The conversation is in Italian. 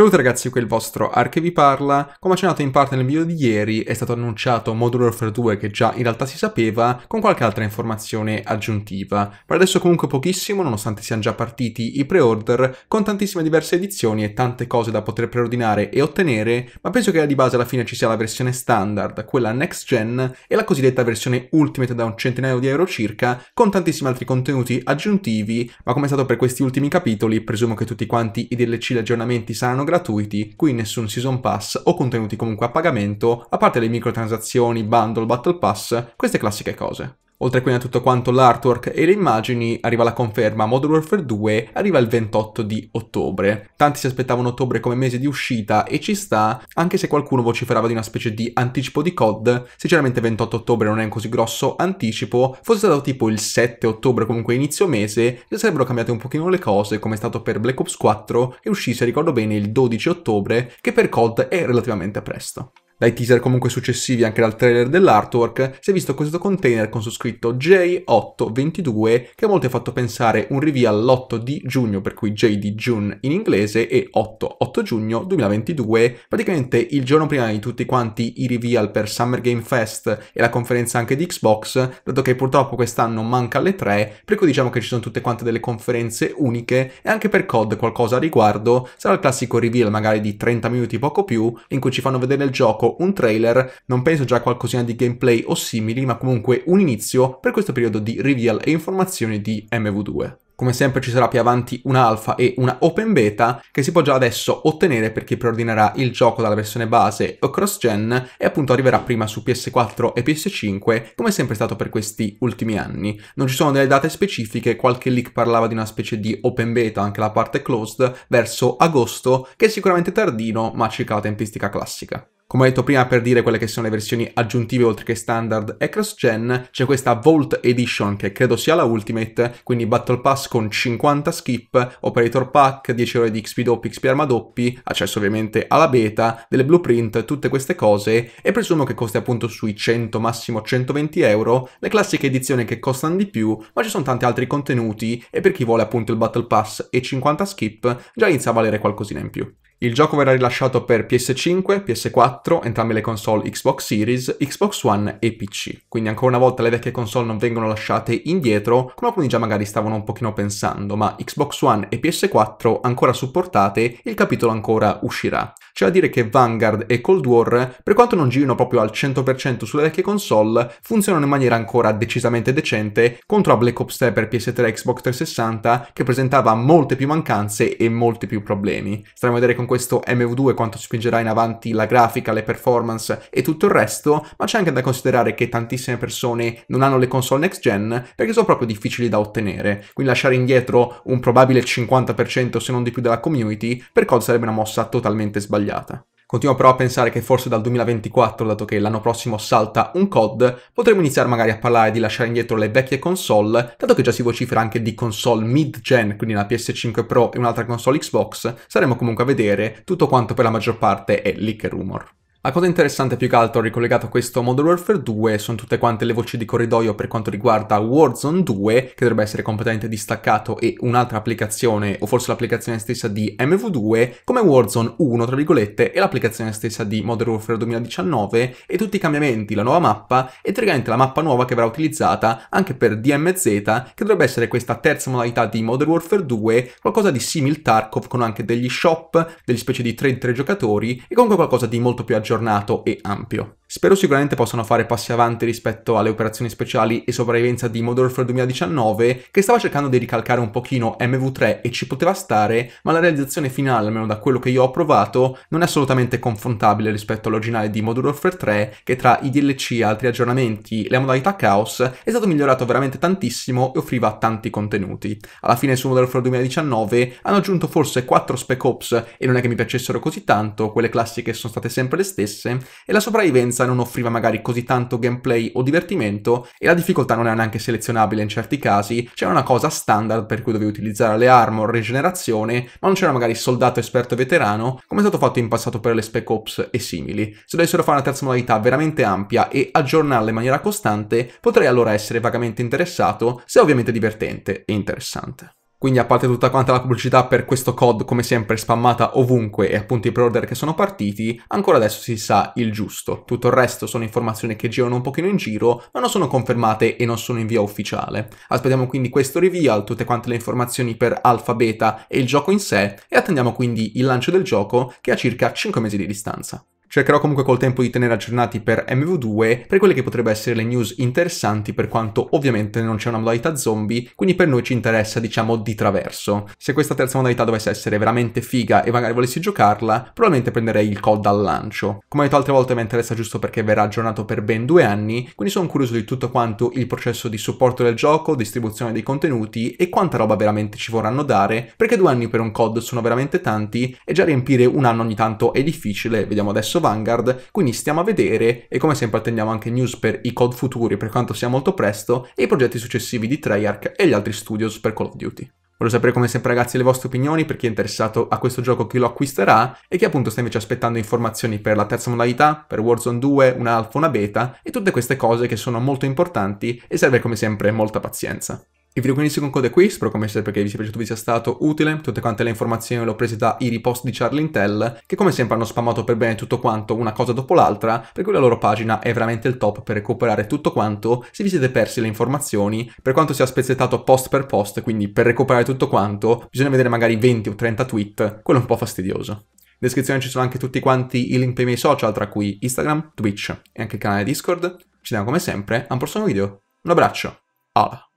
Ciao ragazzi, qui è il vostro Arch che vi parla. Come accennato in parte nel video di ieri, è stato annunciato Modern Warfare 2 che già in realtà si sapeva, con qualche altra informazione aggiuntiva. Per adesso comunque pochissimo, nonostante siano già partiti i pre-order, con tantissime diverse edizioni e tante cose da poter preordinare e ottenere, ma penso che di base alla fine ci sia la versione standard, quella next gen e la cosiddetta versione ultimate da un centinaio di euro circa, con tantissimi altri contenuti aggiuntivi, ma come è stato per questi ultimi capitoli, presumo che tutti quanti i DLC e aggiornamenti saranno gratuiti, qui nessun season pass o contenuti comunque a pagamento, a parte le microtransazioni, bundle, battle pass, queste classiche cose. Oltre quindi a tutto quanto l'artwork e le immagini, arriva la conferma Modern Warfare 2, arriva il 28 di ottobre. Tanti si aspettavano ottobre come mese di uscita e ci sta, anche se qualcuno vociferava di una specie di anticipo di COD, sinceramente 28 ottobre non è un così grosso anticipo, fosse stato tipo il 7 ottobre comunque inizio mese, si sarebbero cambiate un pochino le cose come è stato per Black Ops 4 e uscì se ricordo bene il 12 ottobre, che per COD è relativamente presto dai teaser comunque successivi anche dal trailer dell'artwork, si è visto questo container con su scritto J822 che a molti ha fatto pensare un review all'8 di giugno, per cui J di June in inglese e 8-8 giugno 2022, praticamente il giorno prima di tutti quanti i reveal per Summer Game Fest e la conferenza anche di Xbox, dato che purtroppo quest'anno manca alle 3, per cui diciamo che ci sono tutte quante delle conferenze uniche e anche per COD qualcosa a riguardo, sarà il classico reveal magari di 30 minuti poco più, in cui ci fanno vedere il gioco un trailer, non penso già a qualcosina di gameplay o simili, ma comunque un inizio per questo periodo di reveal e informazioni di MV2. Come sempre ci sarà più avanti una alfa e una open beta che si può già adesso ottenere per chi preordinerà il gioco dalla versione base o cross-gen e appunto arriverà prima su PS4 e PS5 come sempre stato per questi ultimi anni. Non ci sono delle date specifiche, qualche leak parlava di una specie di open beta, anche la parte closed, verso agosto che è sicuramente tardino ma circa la tempistica classica. Come ho detto prima per dire quelle che sono le versioni aggiuntive oltre che standard e cross-gen, c'è questa Vault Edition che credo sia la Ultimate, quindi Battle Pass con 50 skip, Operator Pack, 10 ore di XP doppi, XP arma doppi, accesso ovviamente alla beta, delle blueprint, tutte queste cose e presumo che costi appunto sui 100 massimo 120 euro, le classiche edizioni che costano di più, ma ci sono tanti altri contenuti e per chi vuole appunto il Battle Pass e 50 skip già inizia a valere qualcosina in più. Il gioco verrà rilasciato per PS5, PS4, entrambe le console Xbox Series, Xbox One e PC. Quindi ancora una volta le vecchie console non vengono lasciate indietro, come alcuni già magari stavano un pochino pensando, ma Xbox One e PS4 ancora supportate il capitolo ancora uscirà. C'è da dire che Vanguard e Cold War, per quanto non girino proprio al 100% sulle vecchie console, funzionano in maniera ancora decisamente decente contro a Black Ops 3 per PS3 e Xbox 360 che presentava molte più mancanze e molti più problemi. Staremo a vedere con questo MV2 quanto spingerà in avanti la grafica, le performance e tutto il resto, ma c'è anche da considerare che tantissime persone non hanno le console next gen perché sono proprio difficili da ottenere, quindi lasciare indietro un probabile 50% se non di più della community per cosa sarebbe una mossa totalmente sbagliata. Continuo però a pensare che forse dal 2024, dato che l'anno prossimo salta un COD, potremmo iniziare magari a parlare di lasciare indietro le vecchie console, dato che già si vocifera anche di console mid-gen, quindi una PS5 Pro e un'altra console Xbox, saremo comunque a vedere tutto quanto per la maggior parte è leak rumor. La cosa interessante più che altro ricollegata a questo Modern Warfare 2 sono tutte quante le voci di corridoio per quanto riguarda Warzone 2, che dovrebbe essere completamente distaccato, e un'altra applicazione, o forse l'applicazione stessa di MV2, come Warzone 1, tra virgolette, e l'applicazione stessa di Modern Warfare 2019, e tutti i cambiamenti, la nuova mappa, e teoricamente la mappa nuova che verrà utilizzata anche per DMZ, che dovrebbe essere questa terza modalità di Modern Warfare 2, qualcosa di simile Tarkov, con anche degli shop, degli specie di trade tra giocatori, e comunque qualcosa di molto più aggiornato aggiornato e ampio. Spero sicuramente possano fare passi avanti rispetto alle operazioni speciali e sopravvivenza di Modern Warfare 2019 che stava cercando di ricalcare un pochino MV3 e ci poteva stare, ma la realizzazione finale, almeno da quello che io ho provato, non è assolutamente confrontabile rispetto all'originale di Modern Warfare 3 che tra i DLC, e altri aggiornamenti e la modalità Chaos è stato migliorato veramente tantissimo e offriva tanti contenuti. Alla fine su Modern Warfare 2019 hanno aggiunto forse 4 spec ops e non è che mi piacessero così tanto, quelle classiche sono state sempre le stesse, e la sopravvivenza partenza non offriva magari così tanto gameplay o divertimento e la difficoltà non era neanche selezionabile in certi casi, c'era una cosa standard per cui dovevi utilizzare le armor, rigenerazione, ma non c'era magari soldato esperto veterano come è stato fatto in passato per le Spec Ops e simili. Se dovessero fare una terza modalità veramente ampia e aggiornarla in maniera costante, potrei allora essere vagamente interessato, se ovviamente divertente e interessante. Quindi a parte tutta quanta la pubblicità per questo COD come sempre spammata ovunque e appunto i pre-order che sono partiti, ancora adesso si sa il giusto. Tutto il resto sono informazioni che girano un pochino in giro, ma non sono confermate e non sono in via ufficiale. Aspettiamo quindi questo reveal, tutte quante le informazioni per alfa, beta e il gioco in sé e attendiamo quindi il lancio del gioco che è a circa 5 mesi di distanza. Cercherò comunque col tempo di tenere aggiornati per MV2 per quelle che potrebbero essere le news interessanti per quanto ovviamente non c'è una modalità zombie, quindi per noi ci interessa diciamo di traverso. Se questa terza modalità dovesse essere veramente figa e magari volessi giocarla, probabilmente prenderei il COD al lancio. Come ho detto altre volte mi interessa giusto perché verrà aggiornato per ben due anni, quindi sono curioso di tutto quanto il processo di supporto del gioco, distribuzione dei contenuti e quanta roba veramente ci vorranno dare, perché due anni per un COD sono veramente tanti e già riempire un anno ogni tanto è difficile, vediamo adesso va Vanguard, quindi stiamo a vedere e come sempre attendiamo anche news per i COD futuri per quanto sia molto presto e i progetti successivi di Treyarch e gli altri studios per Call of Duty. Voglio sapere come sempre ragazzi le vostre opinioni per chi è interessato a questo gioco, chi lo acquisterà e chi appunto sta invece aspettando informazioni per la terza modalità, per Warzone 2, una alfa, una beta e tutte queste cose che sono molto importanti e serve come sempre molta pazienza. Vi video quindi si conclude qui, spero come sempre che vi sia piaciuto, vi sia stato utile, tutte quante le informazioni le ho prese da i ripost di Charlie Intel, che come sempre hanno spammato per bene tutto quanto una cosa dopo l'altra, per cui la loro pagina è veramente il top per recuperare tutto quanto, se vi siete persi le informazioni, per quanto sia spezzettato post per post, quindi per recuperare tutto quanto bisogna vedere magari 20 o 30 tweet, quello è un po' fastidioso. In descrizione ci sono anche tutti quanti i link per i miei social, tra cui Instagram, Twitch e anche il canale Discord. Ci vediamo come sempre a un prossimo video. Un abbraccio. alla!